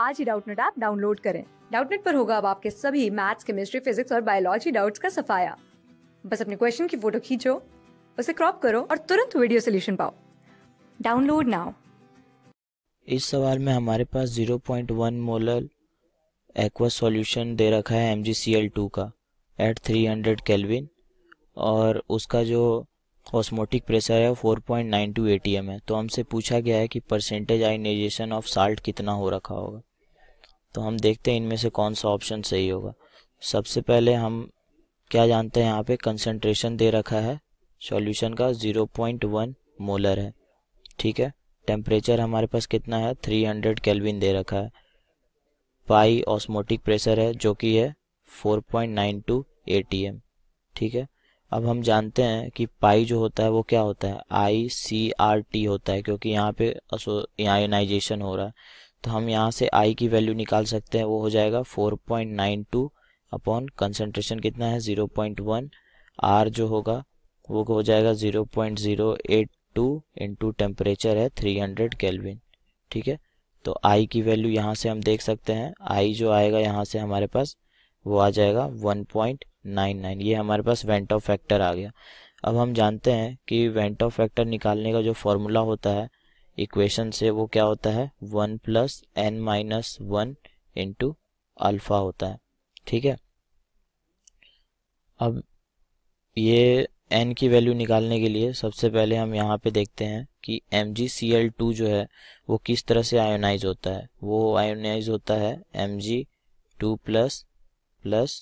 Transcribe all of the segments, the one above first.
आज ही Doubtnut app download करें डाउटनेट पर होगा अब आपके सभी मैथ्स केमिस्ट्री फिजिक्स और बायोलॉजी डाउट्स का सफाया बस अपने क्वेश्चन की फोटो खींचो उसे क्रॉप करो और तुरंत वीडियो सोल्यूशन पाओ डाउनलोड नाउ इस सवाल में हमारे पास 0.1 मोलर एक्वा सॉल्यूशन दे रखा है एम का एट 300 केल्विन और उसका जो ऑस्मोटिक प्रेशर है 4.92 पॉइंट है तो हमसे पूछा गया है कि परसेंटेज आइनाइजेशन ऑफ साल्ट कितना हो रखा होगा तो हम देखते हैं इनमें से कौन सा ऑप्शन सही होगा सबसे पहले हम क्या जानते हैं यहाँ पे कंसेंट्रेशन दे रखा है सॉल्यूशन का 0.1 मोलर है ठीक है टेम्परेचर हमारे पास कितना है 300 कैलविन दे रखा है पाई ऑस्मोटिक प्रेशर है जो कि है 4.92 पॉइंट ठीक है अब हम जानते हैं कि पाई जो होता है वो क्या होता है आई सी आर टी होता है क्योंकि यहाँ पे आयोनाइजेशन हो रहा है तो हम यहाँ से आई की वैल्यू निकाल सकते हैं वो हो जाएगा 4.92 अपॉन कंसेंट्रेशन कितना है 0.1 आर जो होगा वो हो जाएगा 0.082 point zero eight two into temperature है हंड्रेड केल्विन ठीक है तो आई की वैल्यू यहाँ से हम देख सकते हैं आई जो आएगा यहाँ से हमारे पास वो आ जाएगा 1.99 ये हमारे पास वेंट ऑफ फैक्टर आ गया अब हम जानते हैं कि वेंट ऑफ फैक्टर निकालने का जो फॉर्मूला होता है इक्वेशन से वो क्या होता है one plus n minus one into alpha होता है ठीक है अब ये एन की वैल्यू निकालने के लिए सबसे पहले हम यहाँ पे देखते हैं कि एम जो है वो किस तरह से आयोनाइज होता है वो आयोनाइज होता है M G two plus plus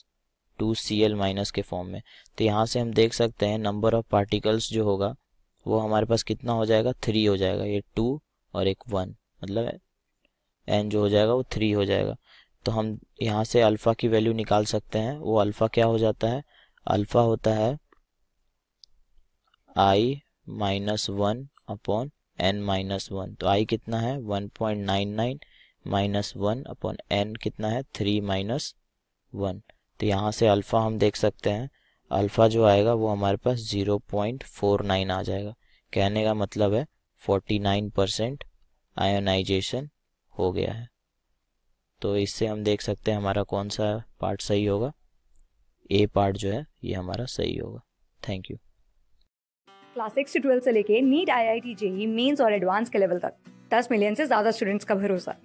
two C L minus के फॉर्म में तो यहाँ से हम देख सकते हैं नंबर ऑफ पार्टिकल्स जो होगा वो हमारे पास कितना हो जाएगा थ्री हो जाएगा ये टू और एक वन मतलब एन जो हो जाएगा वो थ्री हो जाएगा तो हम यहाँ से अल्फ़ा की वैल्यू निकाल सकते हैं वो अल्फ़ा क्या हो जाता है अल्फ़ा होता है i minus one upon n minus one तो आई कितना है one point nine nine minus one upon n कितना है थ्री माइनस वन तो यहाँ से अल्फ़ा हम देख सकते हैं अल्फ़ा जो आएगा वो हमारे पास ज़ीरो पॉइंट फोर नाइन आ जाएगा कहने का मतलब है फोर्टी नाइन परसेंट आयोनाइजेशन हो गया है तो इससे हम देख सकते हैं हमारा कौन सा पार्ट सही होगा ए पार्ट जो है ये हमारा सही होगा थैंक यू क्लास सिक्स से ट्वेल्थ से लेके NEET I I T JEE mains और एडवांस के लेवल तक दस मिलियन से ज्यादा स्टूडेंट्स का भरोसा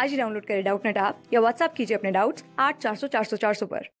आज ही डाउनलोड करें डाउट नेट आप या व्हाट्सअप कीजिए अपने डाउट्स आठ चार सौ चार सौ चार सौ पर